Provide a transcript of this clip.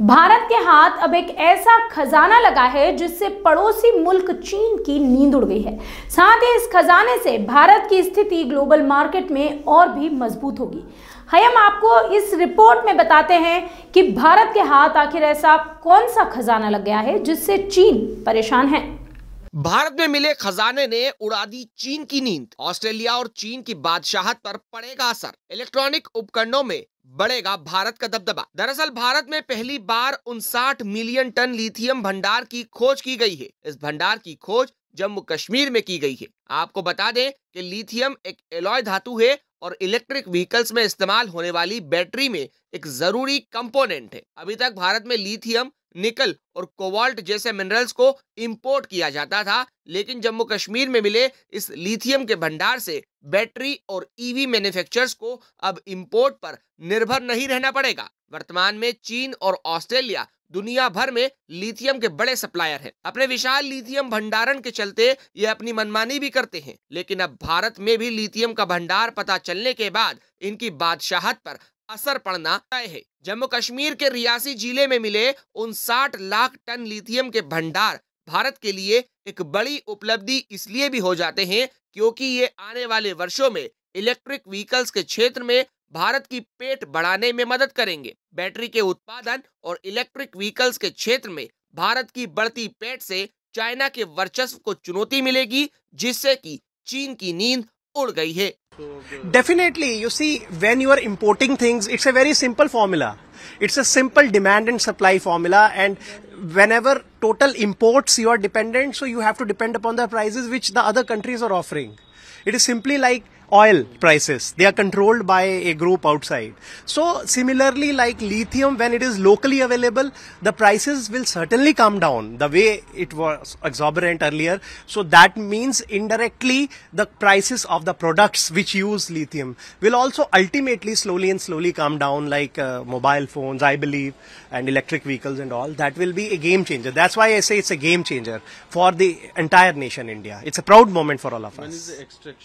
भारत के हाथ अब एक ऐसा खजाना लगा है जिससे पड़ोसी मुल्क चीन की नींद उड़ गई है साथ ही इस खजाने से भारत की स्थिति ग्लोबल मार्केट में और भी मजबूत होगी हम आपको इस रिपोर्ट में बताते हैं कि भारत के हाथ आखिर ऐसा कौन सा खजाना लग गया है जिससे चीन परेशान है भारत में मिले खजाने ने उड़ा दी चीन की नींद ऑस्ट्रेलिया और चीन की बादशाहत पर पड़ेगा असर इलेक्ट्रॉनिक उपकरणों में बढ़ेगा भारत का दबदबा दरअसल भारत में पहली बार उनसाठ मिलियन टन लिथियम भंडार की खोज की गई है इस भंडार की खोज जम्मू कश्मीर में की गई है आपको बता दें कि लिथियम एक एलॉय धातु है और इलेक्ट्रिक व्हीकल्स में इस्तेमाल होने वाली बैटरी में एक जरूरी कंपोनेंट है अभी तक भारत में लिथियम निकल और कोवाल्ट जैसे मिनरल्स को इंपोर्ट किया जाता था लेकिन जम्मू कश्मीर में मिले इस लिथियम के भंडार से बैटरी और ईवी e मैन्युफैक्चरर्स को अब इंपोर्ट पर निर्भर नहीं रहना पड़ेगा वर्तमान में चीन और ऑस्ट्रेलिया दुनिया भर में लिथियम के बड़े सप्लायर हैं अपने विशाल लिथियम भंडारण के चलते ये अपनी मनमानी भी करते हैं लेकिन अब भारत में भी लिथियम का भंडार पता चलने के बाद इनकी बादशाहत पर असर पड़ना तय है जम्मू कश्मीर के रियासी जिले में मिले उनसाठ लाख टन लिथियम के भंडार भारत के लिए एक बड़ी उपलब्धि इसलिए भी हो जाते हैं क्योंकि ये आने वाले वर्षों में इलेक्ट्रिक व्हीकल्स के क्षेत्र में भारत की पेट बढ़ाने में मदद करेंगे बैटरी के उत्पादन और इलेक्ट्रिक व्हीकल्स के क्षेत्र में भारत की बढ़ती पेट से चाइना के वर्चस्व को चुनौती मिलेगी जिससे कि चीन की नींद उड़ गई है Definitely. You see, when you are importing things, it's a very simple formula. It's a simple demand and supply formula and whenever total imports you are dependent, so you have to depend upon the prices which the other countries are offering. It is simply like oil prices they are controlled by a group outside so similarly like lithium when it is locally available the prices will certainly come down the way it was exorbitant earlier so that means indirectly the prices of the products which use lithium will also ultimately slowly and slowly come down like uh, mobile phones i believe and electric vehicles and all that will be a game changer that's why i say it's a game changer for the entire nation india it's a proud moment for all of us